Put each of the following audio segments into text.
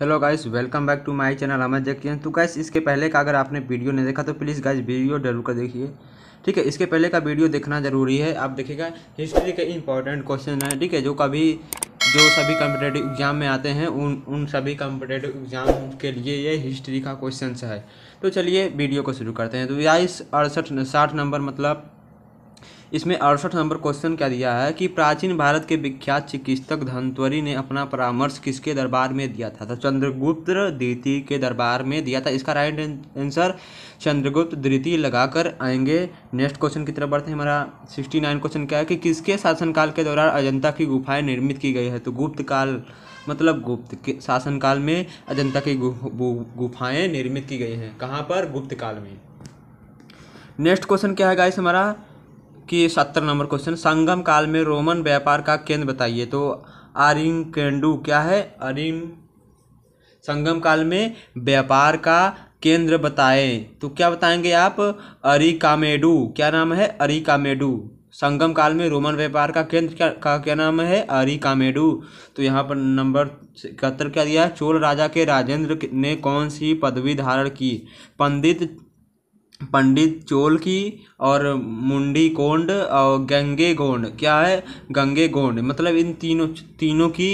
hello guys welcome back to my channel Amar जैकियन तो guys इसके पहले का अगर आपने वीडियो नहीं देखा तो प्लीज़ गाइस वीडियो जरूर कर देखिए ठीक है इसके पहले का वीडियो देखना जरूरी है आप देखिएगा हिस्ट्री के इंपॉर्टेंट क्वेश्चन हैं ठीक है जो कभी जो सभी कम्पिटेटिव एग्ज़ाम में आते हैं उन उन सभी कम्पिटेटिव एग्ज़ाम के लिए ये हिस्ट्री का क्वेश्चन है तो चलिए वीडियो को शुरू करते हैं तो या इस अड़सठ साठ नंबर मतलब इसमें अड़सठ नंबर क्वेश्चन क्या दिया है कि प्राचीन भारत के विख्यात चिकित्सक धनवरी ने अपना परामर्श किसके दरबार में दिया था तो चंद्रगुप्त द्वितीय के दरबार में दिया था इसका राइट आंसर चंद्रगुप्त द्वितीय लगाकर आएंगे नेक्स्ट क्वेश्चन की तरफ बढ़ते हैं हमारा सिक्सटी नाइन क्वेश्चन क्या है कि किसके शासनकाल के दौरान अजंता की गुफाएं निर्मित की गई है तो गुप्त काल मतलब गुप्त के शासनकाल में अजंता की गुफाएं निर्मित की गई हैं कहाँ पर गुप्त काल में नेक्स्ट क्वेश्चन क्या है गाइस हमारा कि सत्तर नंबर क्वेश्चन संगम काल में रोमन व्यापार का केंद्र बताइए तो आरिंग केंडू क्या है अरिंग संगम काल में व्यापार का केंद्र बताएं तो क्या बताएंगे आप अरिकामेडू क्या नाम है अरिकामेडू संगम काल में रोमन व्यापार का केंद्र का, का क्या नाम है अरिकामेडू तो यहाँ पर नंबर इकहत्तर क्या दिया है चोल राजा के राजेंद्र ने कौन सी पदवी धारण की पंडित पंडित चोल की और मुंडी गोंड और गंगे गोंड क्या है गंगे गोंड मतलब इन तीनों तीनों की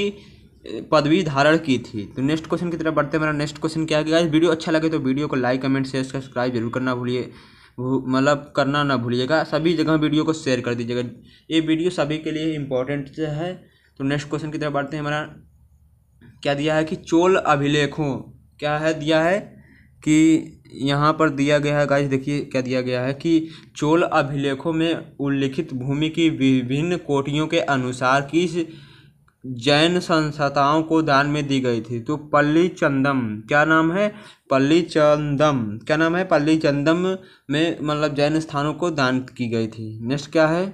पदवी धारण की थी तो नेक्स्ट क्वेश्चन की तरफ बढ़ते हैं मेरा नेक्स्ट क्वेश्चन क्या है वीडियो अच्छा लगे तो वीडियो को लाइक कमेंट शेयर सब्सक्राइब जरूर करना भूलिए मतलब करना ना भूलिएगा सभी जगह वीडियो को शेयर कर दीजिएगा ये वीडियो सभी के लिए इम्पोर्टेंट है तो नेक्स्ट क्वेश्चन की तरफ बढ़ते हैं हमारा क्या दिया है कि चोल अभिलेखों क्या है दिया है कि यहाँ पर दिया गया है गाइस देखिए क्या दिया गया है कि चोल अभिलेखों में उल्लिखित भूमि की विभिन्न कोटियों के अनुसार किस जैन संस्थाओं को दान में दी गई थी तो पल्ली चंदम क्या नाम है पल्ली चंदम क्या नाम है पल्ली चंदम में मतलब जैन स्थानों को दान की गई थी नेक्स्ट क्या है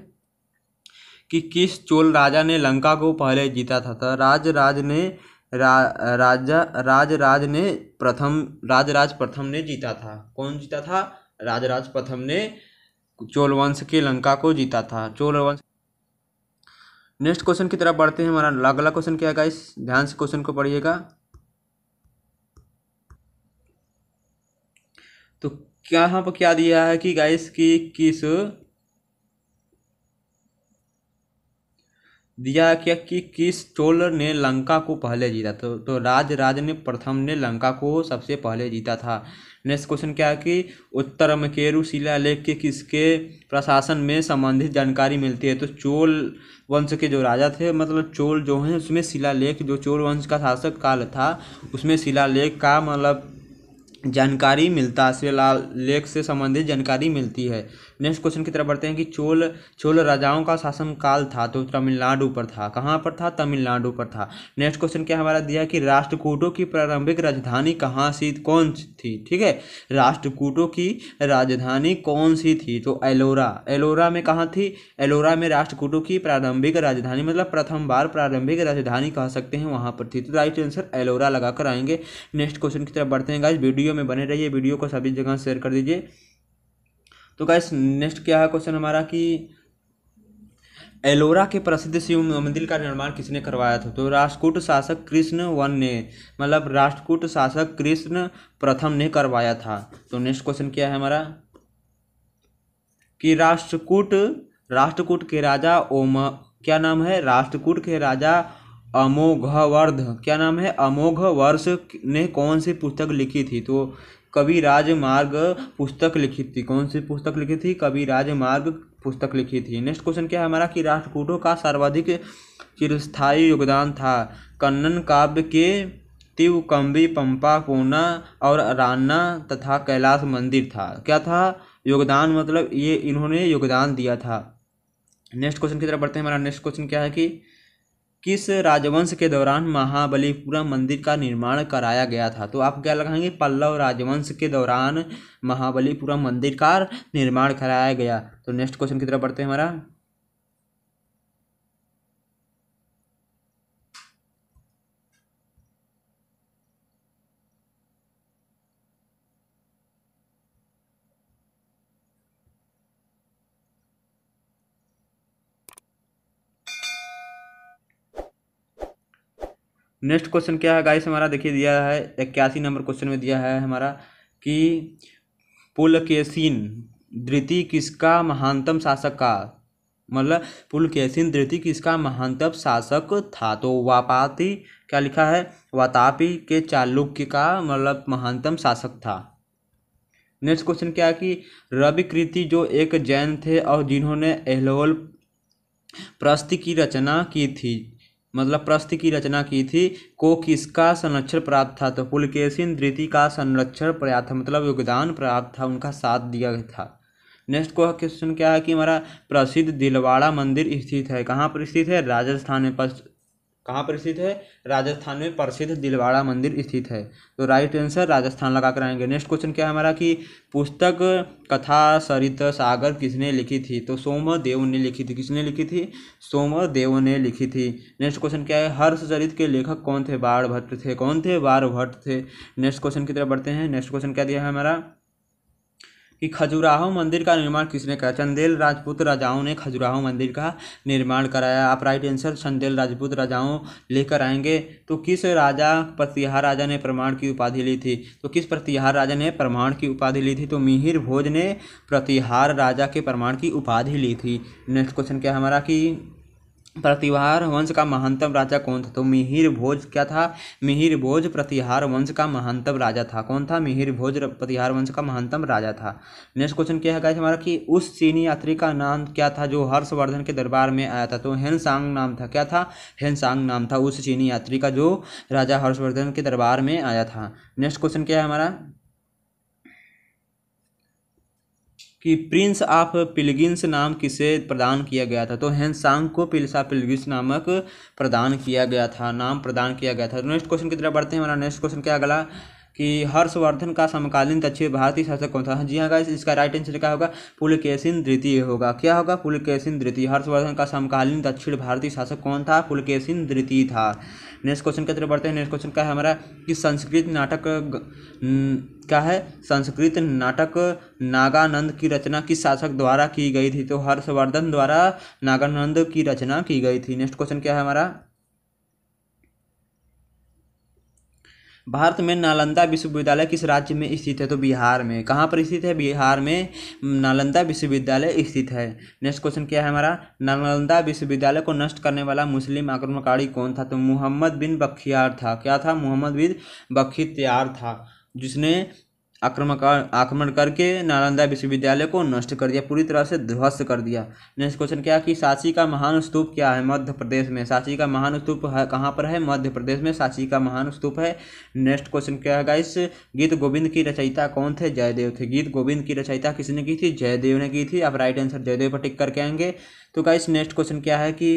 कि किस चोल राजा ने लंका को पहले जीता था तो राज राज ने रा, राजा राजराज ने प्रथम राजराज प्रथम ने जीता था कौन जीता था राजराज प्रथम ने चोल वंश के लंका को जीता था चोल वंश नेक्स्ट क्वेश्चन की तरफ बढ़ते हैं हमारा अगला क्वेश्चन क्या है गाइस ध्यान से क्वेश्चन को पढ़िएगा तो क्या यहाँ पर क्या दिया है कि गाइस की किस दिया क्या कि किस चोल ने लंका को पहले जीता तो तो राज राज ने प्रथम ने लंका को सबसे पहले जीता था नेक्स्ट क्वेश्चन क्या है कि उत्तर में शिला लेख के किसके प्रशासन में संबंधित जानकारी मिलती है तो चोल वंश के जो राजा थे मतलब चोल जो हैं उसमें शिलालेख जो चोल वंश का शासक काल था उसमें शिलालेख का मतलब जानकारी मिलता शिलाल लेख से संबंधित जानकारी मिलती है नेक्स्ट क्वेश्चन की तरफ बढ़ते हैं कि चोल चोल राजाओं का शासनकाल था तो तमिलनाडु पर था कहाँ पर था तमिलनाडु पर था नेक्स्ट क्वेश्चन क्या हमारा दिया कि राष्ट्रकूटों की प्रारंभिक राजधानी कहाँ सी कौन थी ठीक है राष्ट्रकूटों की राजधानी कौन सी थी तो एलोरा एलोरा में कहाँ थी एलोरा में राष्ट्रकूटों की प्रारंभिक राजधानी मतलब प्रथम बार प्रारंभिक राजधानी कह सकते हैं वहाँ पर थी तो राइट आंसर एलोरा लगाकर आएंगे नेक्स्ट क्वेश्चन की तरफ बढ़ते हैं इस वीडियो में बने रहिए वीडियो को सभी जगह शेयर कर दीजिए तो गैस नेक्स्ट क्या है क्वेश्चन हमारा कि एलोरा के प्रसिद्ध शिव मंदिर का निर्माण किसने करवाया था तो राष्ट्रकूट शासक कृष्ण वन ने मतलब राष्ट्रकूट शासक कृष्ण प्रथम ने करवाया था तो नेक्स्ट क्वेश्चन क्या है हमारा कि राष्ट्रकूट राष्ट्रकूट के राजा ओम क्या नाम है राष्ट्रकूट के राजा अमोघवर्ध क्या नाम है अमोघवर्ष ने कौन सी पुस्तक लिखी थी तो कवि राजमार्ग पुस्तक लिखी थी कौन सी पुस्तक लिखी थी कवि राजमार्ग पुस्तक लिखी थी नेक्स्ट क्वेश्चन क्या है हमारा कि राष्ट्रकूटों का सर्वाधिक चिरस्थायी योगदान था कन्नन काव्य के तिवकम्बी पंपा कोना और राना तथा कैलाश मंदिर था क्या था योगदान मतलब ये इन्होंने योगदान दिया था नेक्स्ट क्वेश्चन की तरफ बढ़ते हैं हमारा नेक्स्ट क्वेश्चन क्या है कि किस राजवंश के दौरान महाबलीपुरम मंदिर का निर्माण कराया गया था तो आप क्या लगाएंगे पल्लव राजवंश के दौरान महाबलीपुरम मंदिर का निर्माण कराया गया तो नेक्स्ट क्वेश्चन की तरफ बढ़ते हैं हमारा नेक्स्ट क्वेश्चन क्या है गाइस हमारा देखिए दिया है इक्यासी नंबर क्वेश्चन में दिया है हमारा कि पुलकेसिन धृति किसका महानतम शासक का मतलब पुलकेसिन धृति किसका महानतम शासक था तो वापाती क्या लिखा है वातापी के चालुक्य का मतलब महानतम शासक था नेक्स्ट क्वेश्चन क्या है कि रवि कृति जो एक जैन थे और जिन्होंने एहलोल प्रस्ति की रचना की थी मतलब प्रस्थ की रचना की थी को किसका संरक्षण प्राप्त था तो पुलकेशिन धृति का संरक्षण प्राप्त था मतलब योगदान प्राप्त था उनका साथ दिया था नेक्स्ट क्वेश्चन क्या है कि हमारा प्रसिद्ध दिलवाड़ा मंदिर स्थित है कहाँ पर स्थित है राजस्थान में कहाँ पर स्थित है राजस्थान में प्रसिद्ध दिलवाड़ा मंदिर स्थित है तो राइट आंसर राजस्थान लगा कर आएंगे नेक्स्ट क्वेश्चन क्या है हमारा कि पुस्तक कथा सरित सागर किसने लिखी थी तो सोमदेव ने लिखी थी किसने लिखी थी सोमदेव ने लिखी थी नेक्स्ट क्वेश्चन क्या है हर्ष चरित के लेखक कौन थे बाढ़ भट्ट थे कौन थे बाढ़ भट्ट थे नेक्स्ट क्वेश्चन की तरफ बढ़ते हैं नेक्स्ट क्वेश्चन क्या दिया है हमारा कि खजुराहो मंदिर का निर्माण किसने कराया चंदेल राजपूत राजाओं ने खजुराहो मंदिर का निर्माण कराया आप राइट आंसर चंदेल राजपूत राजाओं लेकर आएंगे तो किस राजा प्रतिहार राजा ने प्रमाण की उपाधि ली थी तो किस प्रतिहार राजा ने प्रमाण की उपाधि ली थी तो मिहिर भोज ने प्रतिहार राजा के प्रमाण की उपाधि ली थी नेक्स्ट क्वेश्चन क्या हमारा कि प्रतिहार वंश का महानतम राजा कौन था तो मिहिर भोज क्या था मिहिर भोज प्रतिहार वंश का महानतम राजा था कौन था मिहिर भोज प्रतिहार वंश का महानतम राजा था नेक्स्ट क्वेश्चन क्या है गाइस हमारा कि उस चीनी यात्री का नाम क्या था जो हर्षवर्धन के दरबार में आया था तो हेनसांग नाम था क्या था हेनसांग नाम था उस चीनी यात्री का जो राजा हर्षवर्धन के दरबार में आया था नेक्स्ट क्वेश्चन क्या है हमारा कि प्रिंस ऑफ पिलगिन्स नाम किसे प्रदान किया गया था तो हैंसांग को प्रिंस ऑफ पिलगिन्स नामक प्रदान किया गया था नाम प्रदान किया गया था नेक्स्ट तो क्वेश्चन की तरफ बढ़ते हैं हमारा नेक्स्ट क्वेश्चन क्या अगला कि हर्षवर्धन का समकालीन दक्षिण भारतीय शासक कौन था जी हाँ गाइस इसका राइट आंसर क्या होगा पुलकेशिन द्वितीय होगा क्या होगा पुलकेशिन द्वितीय हर्षवर्धन का समकालीन दक्षिण भारतीय शासक कौन था पुलकेशिन द्वितीय था नेक्स्ट क्वेश्चन की तरफ बढ़ते हैं नेक्स्ट क्वेश्चन का है हमारा कि संस्कृत नाटक क्या है संस्कृत नाटक नागानंद की रचना किस शासक द्वारा की गई थी तो हर्षवर्धन द्वारा नागानंद की रचना की गई थी नेक्स्ट क्वेश्चन क्या है हमारा भारत में नालंदा विश्वविद्यालय किस राज्य में स्थित है तो बिहार में कहाँ पर स्थित है बिहार में नालंदा विश्वविद्यालय स्थित है नेक्स्ट क्वेश्चन क्या है हमारा नालंदा विश्वविद्यालय को नष्ट करने वाला मुस्लिम आक्रमणकारी कौन था तो मोहम्मद बिन बख्तियार था क्या था मोहम्मद बिन बख्तियार था जिसने आक्रमण आक्रमण करके नालंदा विश्वविद्यालय को नष्ट कर दिया पूरी तरह से ध्वस्त कर दिया नेक्स्ट क्वेश्चन क्या कि सांची का महान स्तूप क्या है मध्य प्रदेश में सांची का महान स्तूप है कहाँ पर है मध्य प्रदेश में सांची का महान स्तूप है नेक्स्ट क्वेश्चन क्या है इस गीत गोविंद की रचयिता कौन थे जयदेव थे गीत गोविंद की रचयिता किसने की थी जयदेव ने की थी आप राइट आंसर जयदेव पर टिक करके आएंगे तो गाइस नेक्स्ट क्वेश्चन क्या है कि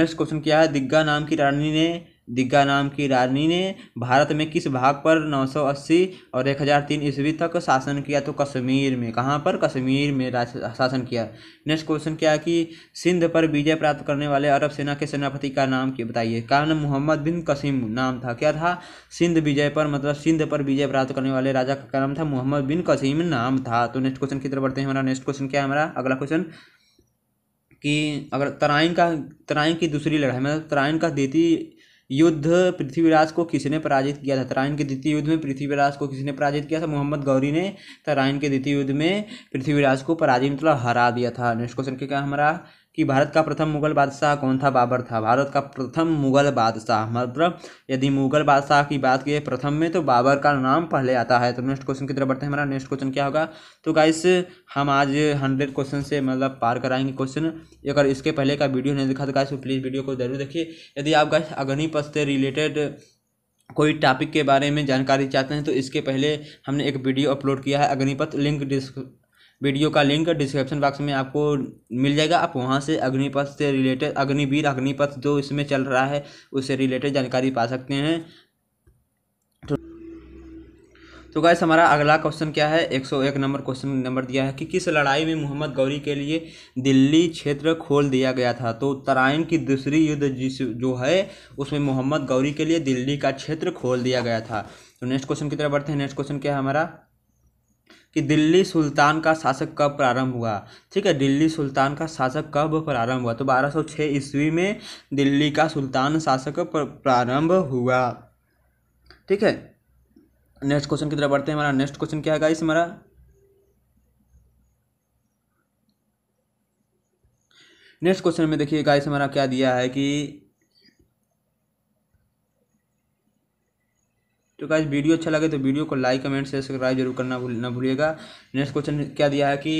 नेक्स्ट क्वेश्चन क्या है दिग्गा नाम की रानी ने दिग्गा नाम की रानी ने भारत में किस भाग पर 980 और 1003 ईस्वी तक शासन किया तो कश्मीर में कहाँ पर कश्मीर में शासन किया नेक्स्ट क्वेश्चन क्या है कि सिंध पर विजय प्राप्त करने वाले अरब सेना के सेनापति का नाम क्या बताइए का नाम मोहम्मद बिन कसीम नाम था क्या था सिंध विजय पर मतलब सिंध पर विजय प्राप्त करने वाले राजा का नाम था मोहम्मद बिन कसीम नाम था तो नेक्स्ट क्वेश्चन की तरफ बढ़ते हैं हमारा नेक्स्ट क्वेश्चन क्या है हमारा अगला क्वेश्चन कि अगर तराइन का तराइन की दूसरी लड़ाई मतलब तराइन का देती युद्ध पृथ्वीराज को किसने पराजित किया था तराइन के द्वितीय युद्ध में पृथ्वीराज को किसने पराजित किया था मोहम्मद गौरी ने तराइन के द्वितीय युद्ध में पृथ्वीराज को पराजित मतलब हरा दिया था नेक्स्ट क्वेश्चन क्या हमारा कि भारत का प्रथम मुगल बादशाह कौन था बाबर था भारत का प्रथम मुगल बादशाह मतलब यदि मुगल बादशाह की बात की प्रथम में तो बाबर का नाम पहले आता है तो नेक्स्ट क्वेश्चन की तरफ बढ़ते हैं हमारा नेक्स्ट क्वेश्चन क्या होगा तो गाइस हम आज हंड्रेड क्वेश्चन से मतलब पार कराएंगे क्वेश्चन अगर इसके पहले का वीडियो नहीं दिखा तो गाइस प्लीज़ वीडियो को जरूर देखिए यदि आप गाइस अग्निपथ से रिलेटेड कोई टॉपिक के बारे में जानकारी चाहते हैं तो इसके पहले हमने एक वीडियो अपलोड किया है अग्निपथ लिंक डिस्क वीडियो का लिंक डिस्क्रिप्शन बॉक्स में आपको मिल जाएगा आप वहाँ से अग्निपथ से रिलेटेड अग्निवीर अग्निपथ जो इसमें चल रहा है उससे रिलेटेड जानकारी पा सकते हैं तो गैस तो हमारा अगला क्वेश्चन क्या है 101 नंबर क्वेश्चन नंबर दिया है कि किस लड़ाई में मोहम्मद गौरी के लिए दिल्ली क्षेत्र खोल दिया गया था तो तराइन की दूसरी युद्ध जिस जो है उसमें मोहम्मद गौरी के लिए दिल्ली का क्षेत्र खोल दिया गया था तो नेक्स्ट क्वेश्चन की तरफ बढ़ते हैं नेक्स्ट क्वेश्चन क्या है हमारा कि दिल्ली सुल्तान का शासक कब प्रारंभ हुआ ठीक है दिल्ली सुल्तान का शासक कब प्रारंभ हुआ तो 1206 ईस्वी में दिल्ली का सुल्तान शासक प्रारंभ हुआ ठीक है नेक्स्ट क्वेश्चन की तरफ बढ़ते हैं हमारा नेक्स्ट क्वेश्चन क्या है इस हमारा नेक्स्ट क्वेश्चन में देखिए गाइस हमारा क्या दिया है कि तो गाइज वीडियो अच्छा लगे तो वीडियो को लाइक कमेंट से सब्सक्राइब जरूर करना भूल ना भूलिएगा नेक्स्ट क्वेश्चन क्या दिया है कि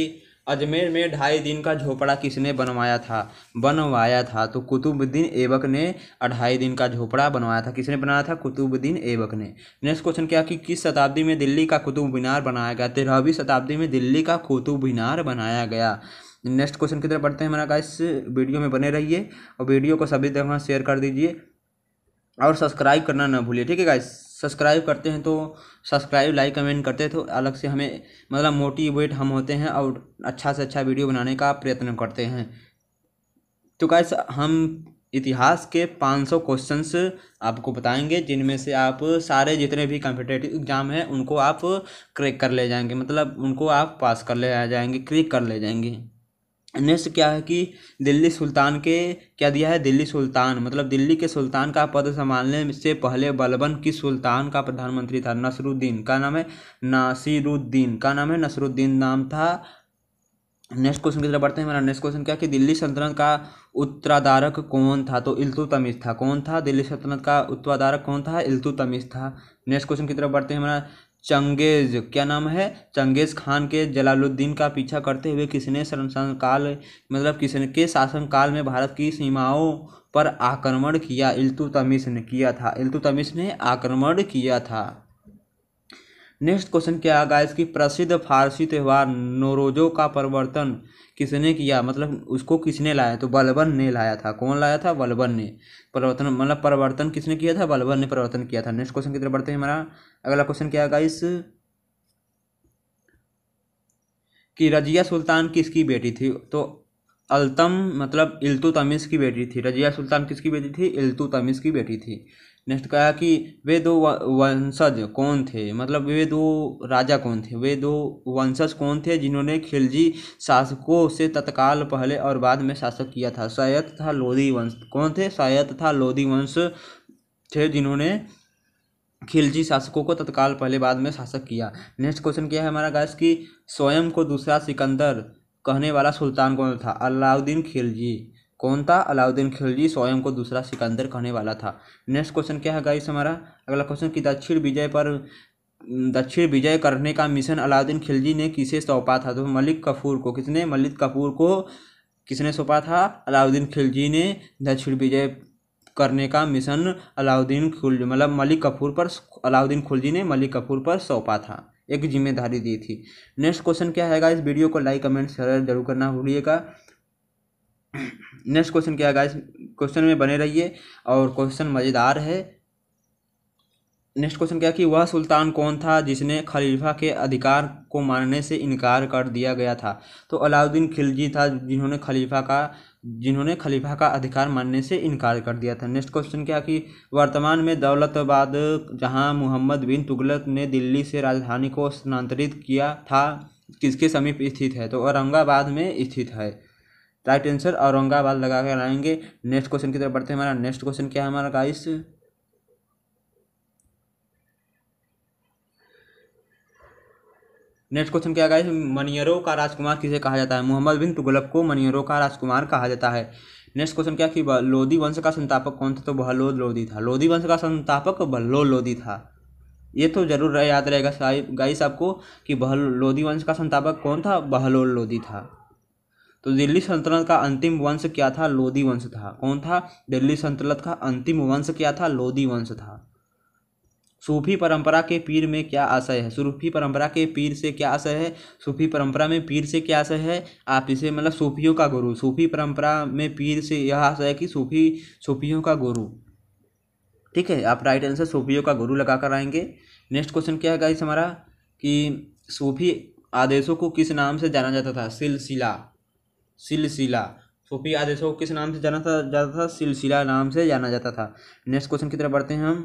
अजमेर में ढाई दिन का झोपड़ा किसने बनवाया था बनवाया था तो कुतुबुद्दीन ऐबक ने अढ़ाई दिन का झोपड़ा बनवाया था किसने बनाया था कुतुबुद्दीन ऐबक ने नेक्स्ट क्वेश्चन क्या कि किस शताब्दी में दिल्ली का कुतुब मीनार बनाया गया तेरहवीं शताब्दी में दिल्ली का कुतुब मीनार बनाया गया नेक्स्ट क्वेश्चन की तरफ पढ़ते हैं हमारा इस वीडियो में बने रहिए और वीडियो को सभी तरह शेयर कर दीजिए और सब्सक्राइब करना ना भूलिए ठीक है गाइस सब्सक्राइब करते हैं तो सब्सक्राइब लाइक कमेंट करते हैं तो अलग से हमें मतलब मोटिवेट हम होते हैं और अच्छा से अच्छा वीडियो बनाने का प्रयत्न करते हैं तो गाइस हम इतिहास के 500 क्वेश्चंस आपको बताएंगे जिनमें से आप सारे जितने भी कम्पिटेटिव एग्जाम हैं उनको आप क्रैक कर ले जाएंगे मतलब उनको आप पास कर ले जाएंगे क्रैक कर ले जाएंगे नेक्स्ट क्या है कि दिल्ली सुल्तान के क्या दिया है दिल्ली सुल्तान मतलब दिल्ली के सुल्तान का पद संभालने से पहले बलबन की सुल्तान का प्रधानमंत्री था नसरुद्दीन का नाम है नासिरुद्दीन का नाम है नसरुद्दीन नाम था नेक्स्ट क्वेश्चन की तरफ बढ़ते हैं मेरा नेक्स्ट क्वेश्चन क्या कि दिल्ली सल्तनत का उत्तराधारक कौन था तो इल्तुतमिश था कौन था दिल्ली सल्तनत का उत्तराधारक कौन था इल्तुतमिश था नेक्स्ट क्वेश्चन की तरफ बढ़ते हैं हमारा चंगेज़ क्या नाम है चंगेज़ खान के जलालुद्दीन का पीछा करते हुए किसने शासनकाल मतलब के शासनकाल में भारत की सीमाओं पर आक्रमण किया इल्तुतमिश ने किया था इल्तुतमिश ने आक्रमण किया था नेक्स्ट क्वेश्चन क्या आ गाइस प्रसिद्ध फारसी त्यौहार नोरोजो का परिवर्तन किसने किया मतलब उसको किसने लाया तो बलबन ने लाया था कौन लाया था बलबन ने परिवर्तन मतलब परिवर्तन किसने किया था बलबन ने परिवर्तन किया था नेक्स्ट क्वेश्चन की तरफ बढ़ते हैं हमारा अगला क्वेश्चन क्या आगा इस कि रजिया सुल्तान किसकी बेटी थी तो अल्तम मतलब इल्तुतमिश की बेटी थी रजिया सुल्तान किसकी बेटी थी इल्तुतमिस की बेटी थी नेक्स्ट कहा कि वे दो वंशज कौन थे मतलब वे दो राजा कौन थे वे दो वंशज कौन थे जिन्होंने खिलजी शासकों से तत्काल पहले और बाद में शासक किया था शायद था लोधी वंश कौन थे शायद था लोधी वंश थे जिन्होंने खिलजी शासकों को तत्काल पहले बाद में शासक किया नेक्स्ट क्वेश्चन किया है हमारा गैस कि स्वयं को दूसरा सिकंदर कहने वाला सुल्तान कौन था अलाउद्दीन खिलजी कौन था अलाउद्दीन खिलजी स्वयं को दूसरा सिकंदर कहने वाला था नेक्स्ट क्वेश्चन क्या है गाइस हमारा अगला क्वेश्चन कि दक्षिण विजय पर दक्षिण विजय करने का मिशन अलाउद्दीन खिलजी ने किसे सौंपा था तो मलिक कपूर को किसने मलिक कपूर को किसने सौंपा था अलाउद्दीन खिलजी ने दक्षिण विजय करने का मिशन अलाउद्दीन खुल मतलब मलिक कपूर पर अलाउद्दीन खुलजी ने मलिक कपूर पर सौंपा था एक जिम्मेदारी दी थी नेक्स्ट क्वेश्चन क्या है इस वीडियो को लाइक कमेंट शेयर जरूर करना भूलिएगा नेक्स्ट क्वेश्चन क्या है गाइस क्वेश्चन में बने रहिए और क्वेश्चन मज़ेदार है नेक्स्ट क्वेश्चन क्या कि वह सुल्तान कौन था जिसने खलीफा के अधिकार को मानने से इनकार कर दिया गया था तो अलाउद्दीन खिलजी था जिन्होंने खलीफा का जिन्होंने खलीफा का अधिकार मानने से इनकार कर दिया था नेक्स्ट क्वेश्चन क्या कि वर्तमान में दौलतबाद जहां मोहम्मद बिन तुगलक ने दिल्ली से राजधानी को स्थानांतरित किया था किसके समीप स्थित है तो औरंगाबाद में स्थित है राइट आंसर औरंगाबाद लगा कर आएंगे नेक्स्ट क्वेश्चन की तरफ बढ़ते हैं हमारा नेक्स्ट क्वेश्चन क्या है हमारा गाइस नेक्स्ट क्वेश्चन क्या गाइस मनियरों का राजकुमार किसे कहा जाता है मोहम्मद बिन तुगलक को मनियरों का राजकुमार कहा जाता है नेक्स्ट क्वेश्चन क्या कि लोधी वंश का संतापक कौन था तो बहलोद लोधी था लोधी वंश का संतापक बहलो लोधी था ये तो जरूर रह याद रहेगा गाइस आपको कि बहलो लोधी वंश का संतापक कौन था बहलोल लोधी था तो दिल्ली सल्तनत का अंतिम वंश क्या था लोधी वंश था कौन था दिल्ली सल्तनत का अंतिम वंश क्या था लोधी वंश था सूफी परंपरा के पीर में क्या आशय है सूफी परंपरा के पीर से क्या आशय है सूफी परंपरा में पीर से क्या आशय है आप इसे मतलब सूफियों का गुरु सूफी परंपरा में पीर से यह आशय है कि सूफी सूफियों का गुरु ठीक है आप राइट आंसर सूफियों का गुरु लगा कर आएंगे नेक्स्ट क्वेश्चन क्या है गाइस हमारा कि सूफी आदेशों को किस नाम से जाना जाता था सिलसिला सिलसिला सूफी आदेशों को किस नाम से जाना था जाता था सिलसिला नाम से जाना जाता था नेक्स्ट क्वेश्चन की तरफ बढ़ते हैं हम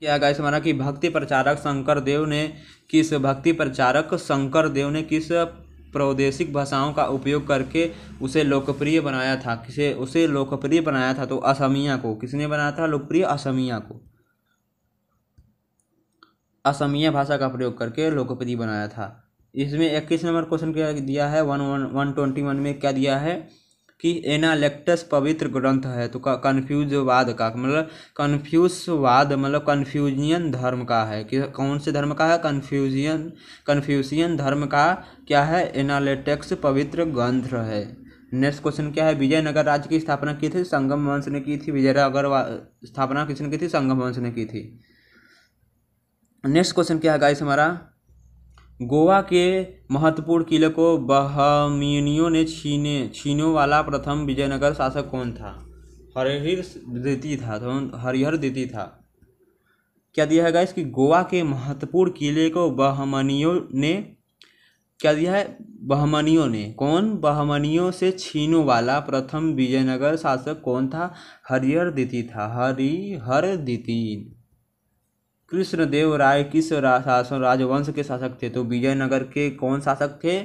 क्या गाइस माना कि भक्ति प्रचारक शंकर देव ने किस भक्ति प्रचारक शंकर देव ने किस प्रादेशिक भाषाओं का उपयोग करके उसे लोकप्रिय बनाया था किसे उसे लोकप्रिय बनाया था तो असमिया को किसने बनाया था लोकप्रिय असमिया को असमिया भाषा का प्रयोग करके लोकप्रिय बनाया था इसमें इक्कीस नंबर क्वेश्चन क्या दिया है one one one twenty one में क्या दिया है कि एनालेक्टस पवित्र ग्रंथ है तो कन्फ्यूजवाद का मतलब कन्फ्यूजवाद मतलब कन्फ्यूजियन धर्म का है कि कौन से धर्म का है कन्फ्यूजियन कन्फ्यूशियन धर्म का क्या है एनालेटेक्स पवित्र ग्रंथ है नेक्स्ट क्वेश्चन क्या है विजयनगर राज्य की स्थापना की थी संगम वंश ने की थी विजयनगर स्थापना किसने की थी संगम वंश ने की थी नेक्स्ट क्वेश्चन क्या है गाइस हमारा गोवा के महत्वपूर्ण किले को बहमिनियों ने छीने छीनों वाला प्रथम विजयनगर शासक कौन था हरिहर द्वितीय था तो हरिहर द्वितीय था क्या दिया है गाइस कि गोवा के महत्वपूर्ण किले को बहमनियों ने क्या दिया है बहमनियों ने कौन बहमनियों से छीनों वाला प्रथम विजयनगर शासक कौन था हरिहर द्वितीय था हरिहर द्वितीय कृष्णदेव राय किस शासन राजवंश के शासक थे तो विजयनगर के कौन शासक थे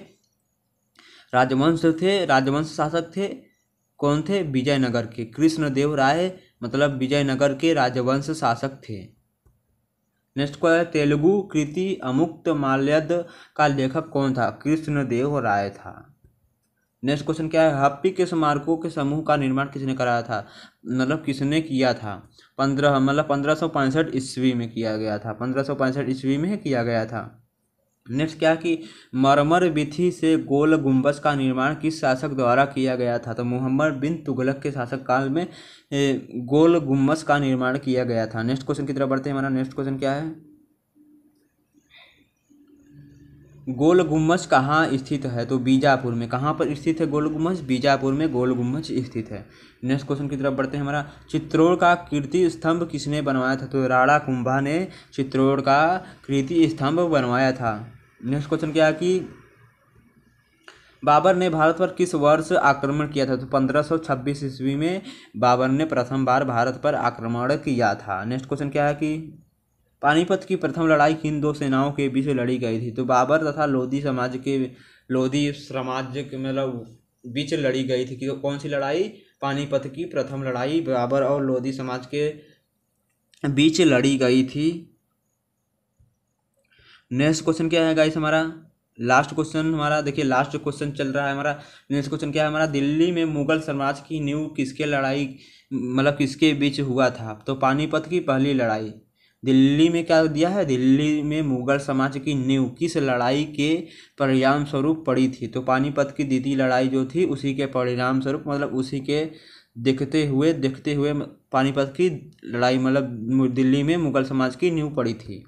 राजवंश थे राजवंश शासक थे कौन थे विजयनगर के कृष्णदेव राय मतलब विजयनगर के राजवंश शासक थे नेक्स्ट क्वेश्चन है तेलुगु कृति अमुक्त माल्यद का लेखक कौन था कृष्णदेव राय था नेक्स्ट क्वेश्चन क्या है हप्पी के स्मारकों के समूह का निर्माण किसने कराया था मतलब किसने किया था पंद्रह मतलब पंद्रह सौ पैंसठ ईस्वी में किया गया था पंद्रह सौ पैंसठ ईस्वी में किया गया था नेक्स्ट क्या कि मरमर विधि से गोल गुंबज का निर्माण किस शासक द्वारा किया गया था तो मोहम्मद बिन तुगलक के शासक काल में गोल गुंबज का निर्माण किया गया था नेक्स्ट क्वेश्चन की तरफ बढ़ते हैं हमारा नेक्स्ट क्वेश्चन क्या है गोल गुम्बज कहाँ स्थित है तो बीजापुर में कहाँ पर स्थित है गोल गुम्बज बीजापुर में गोल गुम्बज स्थित है नेक्स्ट क्वेश्चन की तरफ बढ़ते हैं हमारा चित्रोड़ का कीर्ति स्तंभ किसने बनवाया था तो राणा कुंभा ने चित्रोड़ का कीर्ति स्तंभ बनवाया था नेक्स्ट क्वेश्चन क्या है कि बाबर ने भारत पर किस वर्ष आक्रमण किया था तो पंद्रह ईस्वी में बाबर ने प्रथम बार भारत पर आक्रमण किया था नेक्स्ट क्वेश्चन क्या है कि पानीपत की प्रथम लड़ाई किन दो सेनाओं के बीच लड़ी गई थी तो बाबर तथा लोधी समाज के लोधी समाज के मतलब बीच लड़ी गई थी कि कौन सी लड़ाई पानीपत की प्रथम लड़ाई बाबर और लोधी समाज के बीच लड़ी गई थी नेक्स्ट क्वेश्चन क्या है गाइस हमारा लास्ट क्वेश्चन हमारा देखिए लास्ट क्वेश्चन चल रहा है हमारा नेक्स्ट क्वेश्चन क्या है हमारा दिल्ली में मुगल समाज की न्यू किसके लड़ाई मतलब किसके बीच हुआ था तो पानीपत की पहली लड़ाई दिल्ली में क्या दिया है दिल्ली में मुगल समाज की नींव किस लड़ाई के परिणाम स्वरूप पड़ी थी तो पानीपत की दीदी लड़ाई जो थी उसी के परिणाम स्वरूप मतलब उसी के देखते हुए देखते हुए पानीपत की लड़ाई मतलब दिल्ली में मुगल समाज की नींव पड़ी थी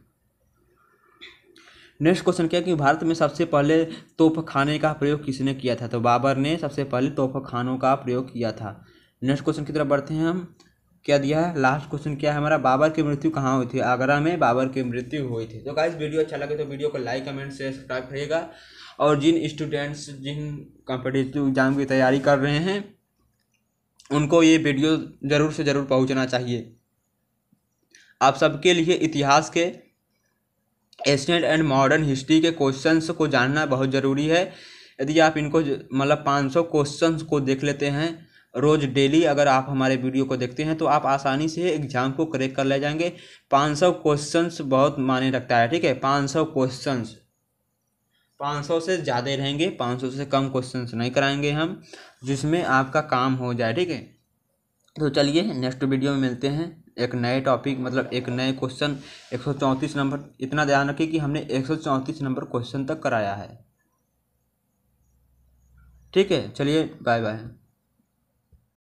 नेक्स्ट क्वेश्चन क्या कि भारत में सबसे पहले खाने का प्रयोग किसने किया था तो बाबर ने सबसे पहले खानों का प्रयोग किया था नेक्स्ट क्वेश्चन की तरफ बढ़ते हैं हम क्या दिया है लास्ट क्वेश्चन क्या है हमारा बाबर की मृत्यु कहाँ हुई थी आगरा में बाबर की मृत्यु हुई थी तो क्या वीडियो अच्छा लगे तो वीडियो को लाइक कमेंट शेयर सब्सक्राइब करिएगा और जिन स्टूडेंट्स जिन कॉम्पिटेटिव एग्जाम की तैयारी कर रहे हैं उनको ये वीडियो ज़रूर से ज़रूर पहुँचना चाहिए आप सबके लिए इतिहास के एशियंट एंड मॉडर्न हिस्ट्री के क्वेश्चंस को जानना बहुत ज़रूरी है यदि आप इनको मतलब 500 क्वेश्चंस को देख लेते हैं रोज़ डेली अगर आप हमारे वीडियो को देखते हैं तो आप आसानी से एग्ज़ाम को करेक्ट कर ले जाएंगे 500 क्वेश्चंस बहुत माने रखता है ठीक है 500 क्वेश्चंस 500 से ज़्यादा रहेंगे 500 से कम क्वेश्चंस नहीं कराएंगे हम जिसमें आपका काम हो जाए ठीक है तो चलिए नेक्स्ट वीडियो में मिलते हैं एक नए टॉपिक मतलब एक नए क्वेश्चन 134 नंबर इतना ध्यान रखिए कि हमने 134 नंबर क्वेश्चन तक कराया है ठीक है चलिए बाय बाय